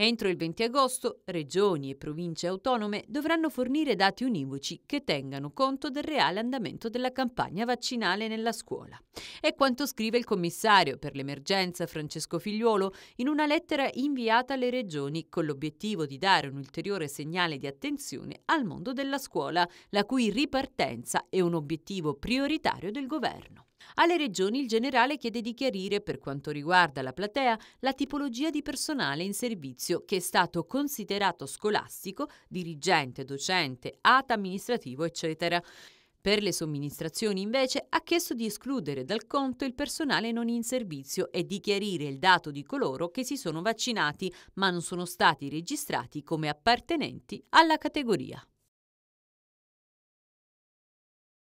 Entro il 20 agosto, regioni e province autonome dovranno fornire dati univoci che tengano conto del reale andamento della campagna vaccinale nella scuola. È quanto scrive il commissario per l'emergenza Francesco Figliuolo in una lettera inviata alle regioni con l'obiettivo di dare un ulteriore segnale di attenzione al mondo della scuola, la cui ripartenza è un obiettivo prioritario del governo. Alle regioni il generale chiede di chiarire, per quanto riguarda la platea, la tipologia di personale in servizio che è stato considerato scolastico, dirigente, docente, ATA amministrativo, eccetera. Per le somministrazioni invece ha chiesto di escludere dal conto il personale non in servizio e di chiarire il dato di coloro che si sono vaccinati ma non sono stati registrati come appartenenti alla categoria.